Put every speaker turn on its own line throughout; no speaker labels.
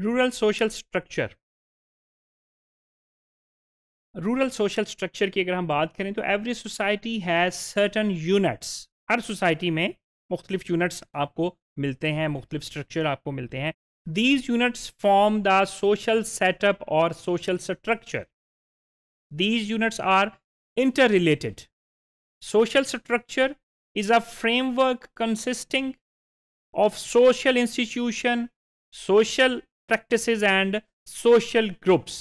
rural social structure rural social structure की अगर हम बात करें तो every society has certain units हर सोसाइटी में मुख्तलिफ यूनिट्स आपको मिलते हैं मुख्तलिफ स्ट्रक्चर आपको मिलते हैं these units form the social setup और social structure these units are interrelated social structure is a framework consisting of social institution social practice and social groups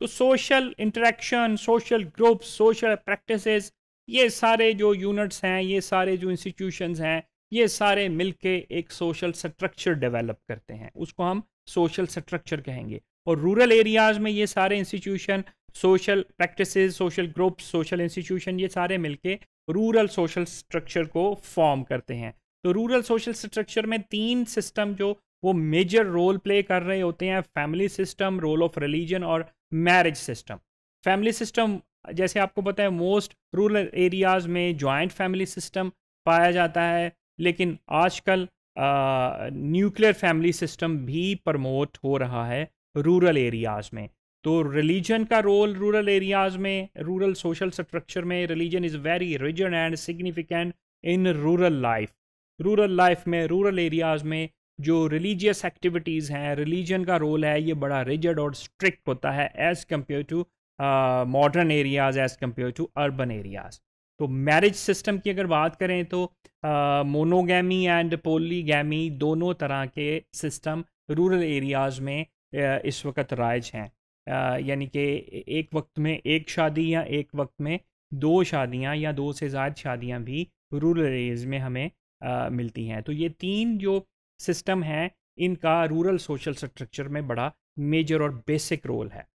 तो social interaction social groups social practices ये सारे जो units हैं ये सारे जो institutions हैं ये सारे मिलके एक सोशल स्ट्रक्चर डेवलप करते हैं उसको हम सोशल स्ट्रक्चर कहेंगे और रूरल एरियाज़ में ये सारे institution social practices social groups social institution ये सारे मिलके रूरल सोशल स्ट्रक्चर को फॉर्म करते हैं तो रूरल सोशल स्ट्रक्चर में तीन सिस्टम जो वो मेजर रोल प्ले कर रहे होते हैं family system role of religion और मैरिज सिस्टम फैमिली सिस्टम जैसे आपको पता है मोस्ट रूरल एरियाज में जॉइंट फैमिली सिस्टम पाया जाता है लेकिन आजकल न्यूक्लियर फैमिली सिस्टम भी प्रमोट हो रहा है रूरल एरियाज में तो रिलीजन का रोल रूरल एरियाज में रूरल सोशल स्ट्रक्चर में religion is very rigid and significant in rural life rural life में रूरल एरियाज में जो रिलीजियस एक्टिविटीज़ हैं रिलीजन का रोल है ये बड़ा रिजड और स्ट्रिक्ट होता है as compare to modern areas as compare to urban areas तो मैरिज सिस्टम की अगर बात करें तो मोनोगैमी एंड पोलीगैमी दोनों तरह के सिस्टम रूरल एरियाज़ में uh, इस वक्त राइज हैं uh, यानी कि एक वक्त में एक शादी या एक वक्त में दो शादियां या दो से ज़्यादा शादियां भी रूरल एरियाज़ में हमें uh, मिलती हैं तो ये तीन जो सिस्टम हैं इनका रूरल सोशल स्ट्रक्चर में बड़ा मेजर और बेसिक रोल है